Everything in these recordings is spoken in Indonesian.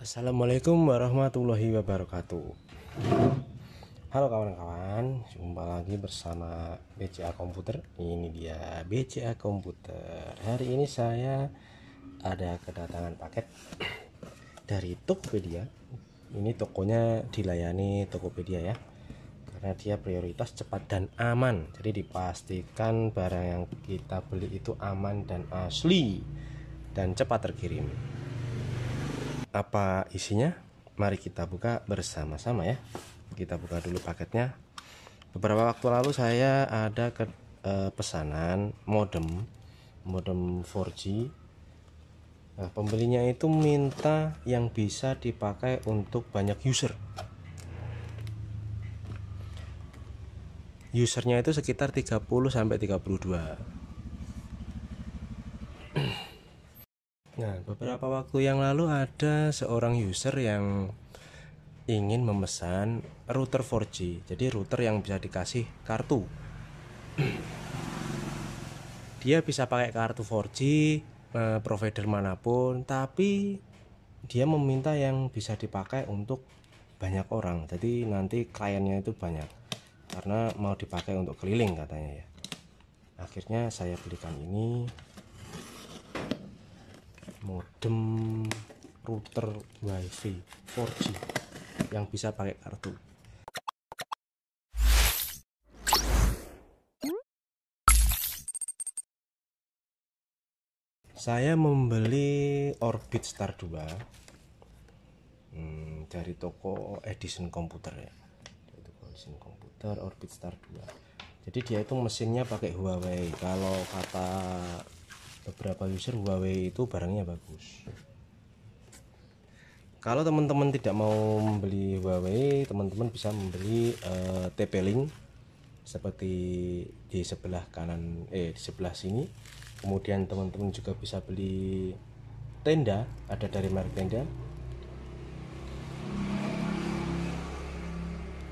Assalamualaikum warahmatullahi wabarakatuh Halo kawan-kawan Jumpa lagi bersama BCA Komputer Ini dia BCA Komputer Hari ini saya ada kedatangan paket Dari Tokopedia Ini tokonya dilayani Tokopedia ya Karena dia prioritas cepat dan aman Jadi dipastikan barang yang kita beli itu aman dan asli Dan cepat terkirim apa isinya mari kita buka bersama-sama ya kita buka dulu paketnya beberapa waktu lalu saya ada ke, eh, pesanan modem modem 4G nah, pembelinya itu minta yang bisa dipakai untuk banyak user usernya itu sekitar 30 sampai 32 Nah, iya. beberapa waktu yang lalu ada seorang user yang ingin memesan router 4G. Jadi router yang bisa dikasih kartu. dia bisa pakai kartu 4G eh, provider manapun, tapi dia meminta yang bisa dipakai untuk banyak orang. Jadi nanti kliennya itu banyak. Karena mau dipakai untuk keliling katanya ya. Akhirnya saya belikan ini modem router wifi 4G yang bisa pakai kartu saya membeli Orbit Star 2 hmm, dari toko Edison Komputer ya dari Edison Komputer Orbit Star 2 jadi dia itu mesinnya pakai Huawei kalau kata beberapa user Huawei itu barangnya bagus kalau teman-teman tidak mau membeli Huawei teman-teman bisa membeli uh, eh, TP-Link seperti di sebelah kanan eh di sebelah sini kemudian teman-teman juga bisa beli tenda ada dari merek tenda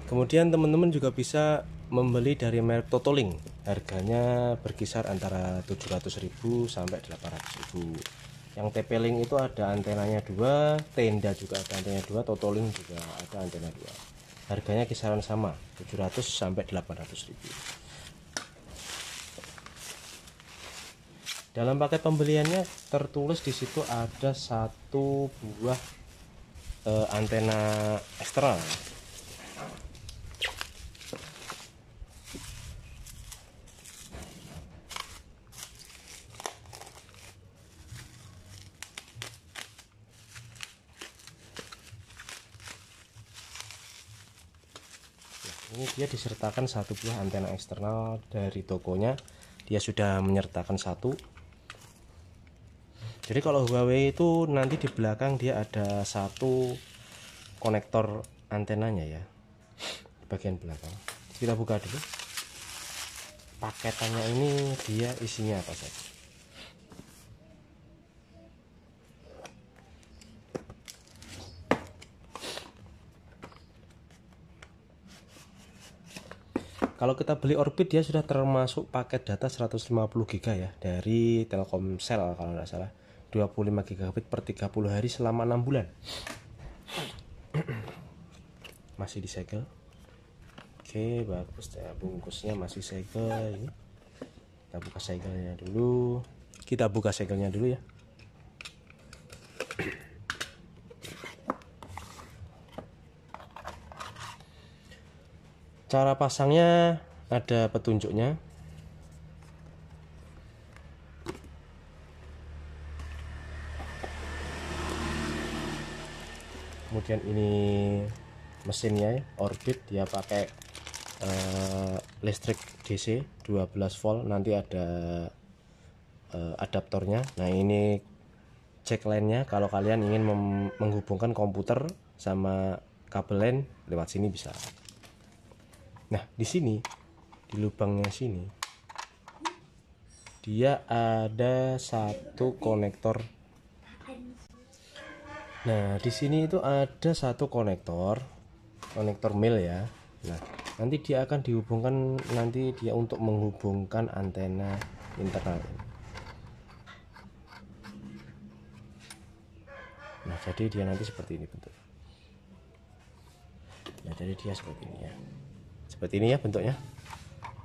kemudian teman-teman juga bisa membeli dari merek Totoling harganya berkisar antara 700.000 sampai 800.000 yang TP-Link itu ada antenanya dua tenda juga ada antenanya dua Totoling juga ada antena dua harganya kisaran sama 700 sampai 800.000 dalam paket pembeliannya tertulis di situ ada satu buah e, antena eksternal ini dia disertakan satu buah antena eksternal dari tokonya dia sudah menyertakan satu jadi kalau Huawei itu nanti di belakang dia ada satu konektor antenanya ya di bagian belakang kita buka dulu paketannya ini dia isinya apa saja Kalau kita beli Orbit dia sudah termasuk paket data 150 GB ya dari Telkomsel kalau nggak salah. 25 GB per 30 hari selama 6 bulan. masih di segel Oke, bagus ya. Bungkusnya masih segel ini. Kita buka segelnya dulu. Kita buka segelnya dulu ya. cara pasangnya ada petunjuknya kemudian ini mesinnya orbit dia pakai uh, listrik DC 12 volt nanti ada uh, adaptornya nah ini cek lainnya kalau kalian ingin menghubungkan komputer sama kabel line lewat sini bisa Nah, di sini di lubangnya sini dia ada satu konektor. Nah, di sini itu ada satu konektor, konektor mil ya. Nah, nanti dia akan dihubungkan nanti dia untuk menghubungkan antena internal Nah, jadi dia nanti seperti ini bentuk. Nah, jadi dia seperti ini ya seperti ini ya bentuknya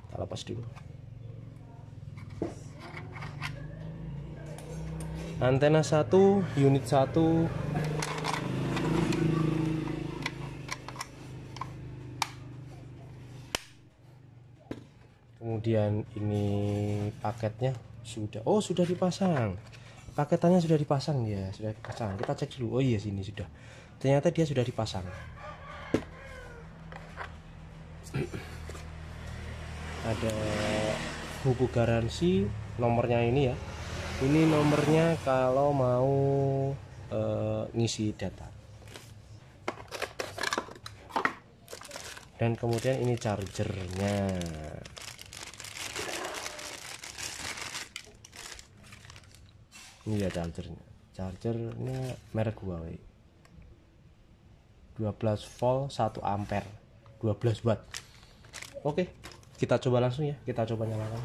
kita lepas dulu antena satu, unit satu. kemudian ini paketnya sudah oh sudah dipasang paketannya sudah dipasang ya sudah dipasang kita cek dulu oh iya sini sudah ternyata dia sudah dipasang ada buku garansi nomornya ini ya ini nomornya kalau mau e, ngisi data dan kemudian ini chargernya ini ya chargernya chargernya merek Huawei 12 volt 1 ampere 12 watt oke kita coba langsung ya kita coba nyalakan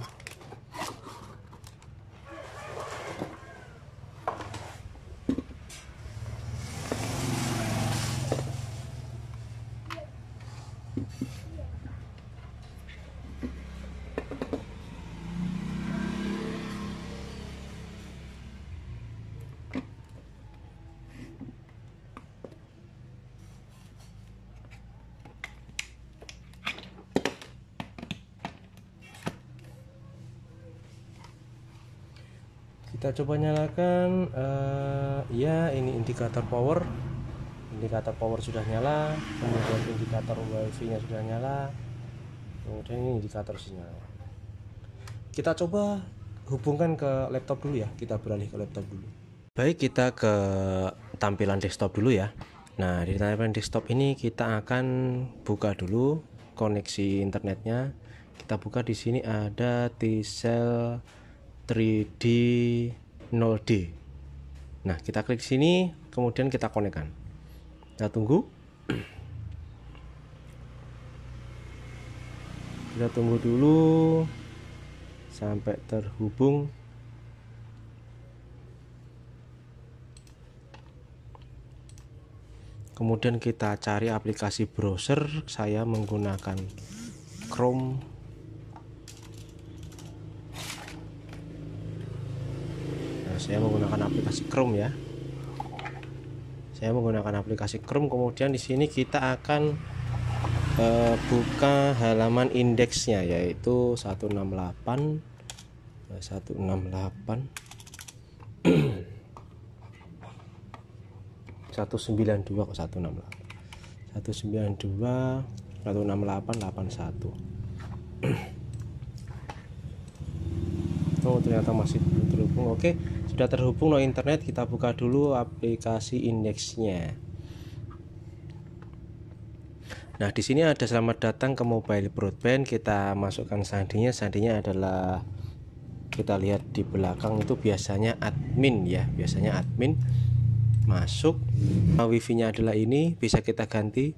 kita coba nyalakan uh, ya ini indikator power indikator power sudah nyala kemudian indikator wifi nya sudah nyala kemudian ini indikator sinyal kita coba hubungkan ke laptop dulu ya kita beralih ke laptop dulu baik kita ke tampilan desktop dulu ya nah di tampilan desktop ini kita akan buka dulu koneksi internetnya kita buka di sini ada T-Cell 3D 0D. Nah, kita klik sini, kemudian kita konekkan. Kita tunggu. Kita tunggu dulu sampai terhubung. Kemudian kita cari aplikasi browser, saya menggunakan Chrome saya menggunakan aplikasi Chrome ya saya menggunakan aplikasi Chrome kemudian di sini kita akan e, buka halaman indeksnya yaitu 168 168 192 kok 168 192 168 81 Oh ternyata masih belum terhubung. Oke, sudah terhubung no internet. Kita buka dulu aplikasi indeksnya. Nah, di sini ada selamat datang ke mobile broadband. Kita masukkan sandinya. Sandinya adalah kita lihat di belakang itu biasanya admin ya, biasanya admin masuk. Nah, wifi-nya adalah ini, bisa kita ganti.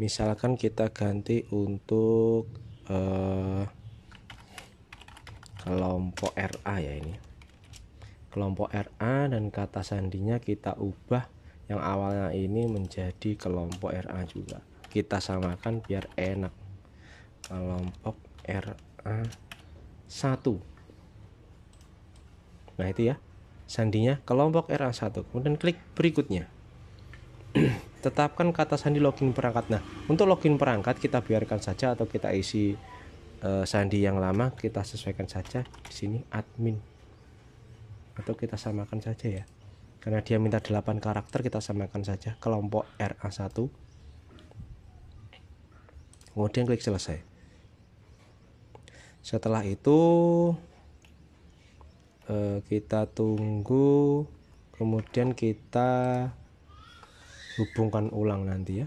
Misalkan kita ganti untuk eh kelompok RA ya ini kelompok RA dan kata sandinya kita ubah yang awalnya ini menjadi kelompok RA juga kita samakan biar enak kelompok RA 1 nah itu ya sandinya kelompok RA 1 kemudian klik berikutnya tetapkan kata sandi login perangkat nah untuk login perangkat kita biarkan saja atau kita isi Eh, sandi yang lama kita sesuaikan saja di sini admin atau kita samakan saja ya karena dia minta 8 karakter kita samakan saja kelompok RA1 kemudian klik selesai setelah itu eh, kita tunggu kemudian kita hubungkan ulang nanti ya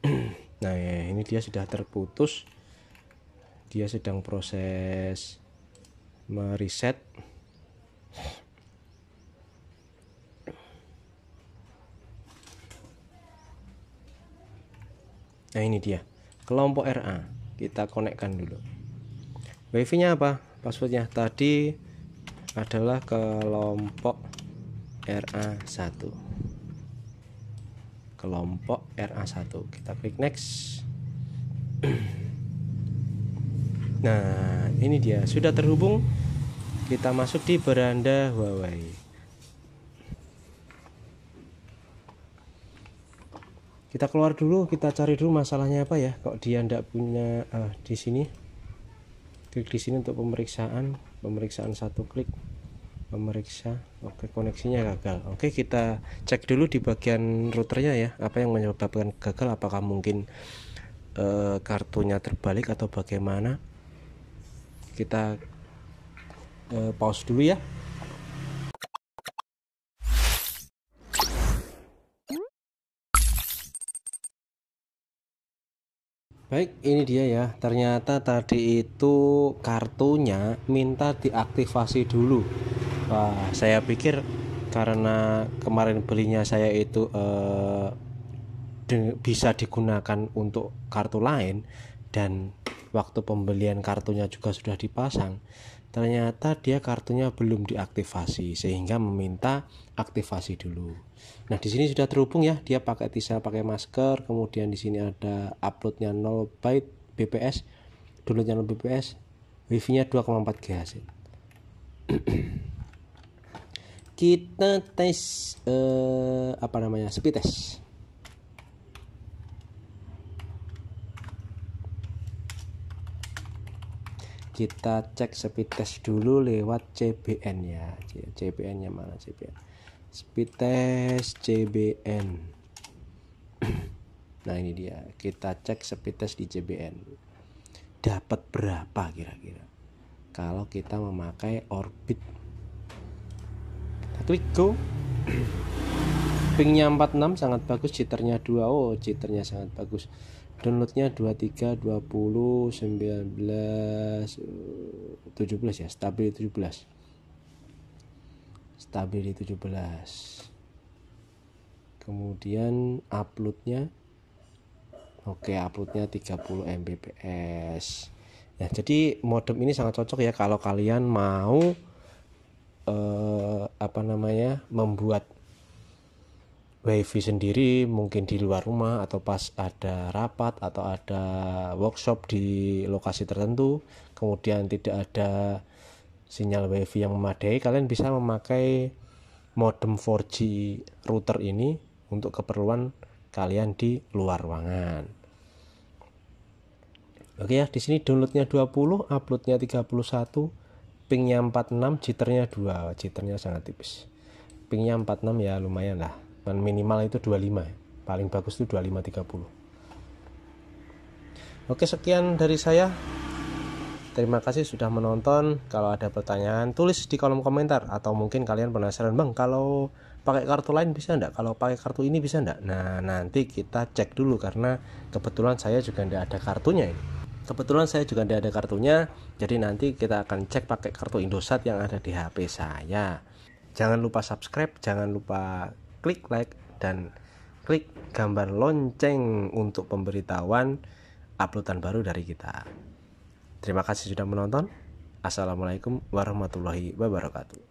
nah ya, ya ini dia sudah terputus dia sedang proses mereset nah ini dia kelompok RA kita konekkan dulu wifi nya apa passwordnya tadi adalah kelompok RA1 kelompok RA1 kita klik next nah ini dia sudah terhubung kita masuk di beranda Huawei kita keluar dulu kita cari dulu masalahnya apa ya kok dia ndak punya ah, di sini klik di sini untuk pemeriksaan pemeriksaan satu klik Pemeriksa. oke koneksinya gagal oke kita cek dulu di bagian routernya ya apa yang menyebabkan gagal apakah mungkin Eh, kartunya terbalik atau bagaimana kita e, pause dulu ya Baik, ini dia ya. Ternyata tadi itu kartunya minta diaktifasi dulu. Wah, saya pikir karena kemarin belinya saya itu eh, bisa digunakan untuk kartu lain dan waktu pembelian kartunya juga sudah dipasang ternyata dia kartunya belum diaktifasi sehingga meminta aktivasi dulu. Nah, di sini sudah terhubung ya, dia pakai tisa pakai masker, kemudian di sini ada uploadnya 0 byte BPS, downloadnya 0 BPS, wifi-nya 2,4 GHz. Kita tes eh, apa namanya? speed test. kita cek speed test dulu lewat CBN ya CBN nya mana CBN speed test CBN nah ini dia kita cek speed test di CBN dapat berapa kira-kira kalau kita memakai orbit kita klik go pingnya 46 sangat bagus jitternya 2 oh jitternya sangat bagus downloadnya 23 20 19 17 ya stabil 17 stabil 17 kemudian uploadnya oke uploadnya 30 mbps Nah, jadi modem ini sangat cocok ya kalau kalian mau eh, apa namanya membuat wifi sendiri mungkin di luar rumah atau pas ada rapat atau ada workshop di lokasi tertentu kemudian tidak ada sinyal wifi yang memadai kalian bisa memakai modem 4G router ini untuk keperluan kalian di luar ruangan oke ya di sini downloadnya 20 uploadnya 31 pingnya 46 jitternya 2 jitternya sangat tipis pingnya 46 ya lumayan lah dan minimal itu 25 ya. paling bagus itu 2530 oke sekian dari saya terima kasih sudah menonton kalau ada pertanyaan tulis di kolom komentar atau mungkin kalian penasaran bang kalau pakai kartu lain bisa enggak kalau pakai kartu ini bisa enggak nah nanti kita cek dulu karena kebetulan saya juga enggak ada kartunya ini kebetulan saya juga tidak ada kartunya jadi nanti kita akan cek pakai kartu Indosat yang ada di HP saya jangan lupa subscribe jangan lupa klik like dan klik gambar lonceng untuk pemberitahuan uploadan baru dari kita. Terima kasih sudah menonton. Assalamualaikum warahmatullahi wabarakatuh.